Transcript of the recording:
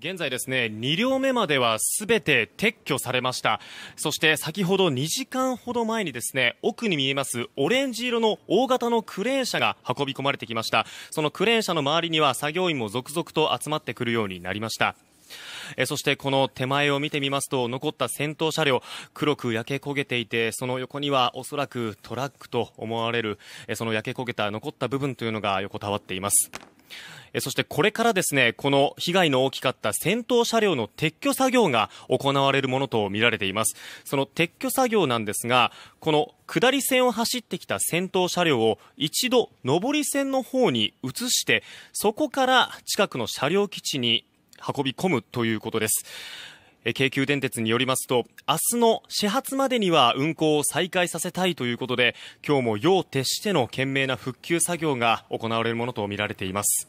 現在ですね、2両目までは全て撤去されました。そして先ほど2時間ほど前にですね、奥に見えますオレンジ色の大型のクレーン車が運び込まれてきました。そのクレーン車の周りには作業員も続々と集まってくるようになりました。えそしてこの手前を見てみますと残った先頭車両黒く焼け焦げていてその横にはおそらくトラックと思われるえその焼け焦げた残った部分というのが横たわっています。えそしてこれからですね、この被害の大きかった戦闘車両の撤去作業が行われるものとみられています。その撤去作業なんですが、この下り線を走ってきた先頭車両を一度上り線の方に移して、そこから近くの車両基地に運び込むということです。京急電鉄によりますと、明日の始発までには運行を再開させたいということで、今日も夜を徹しての懸命な復旧作業が行われるものとみられています。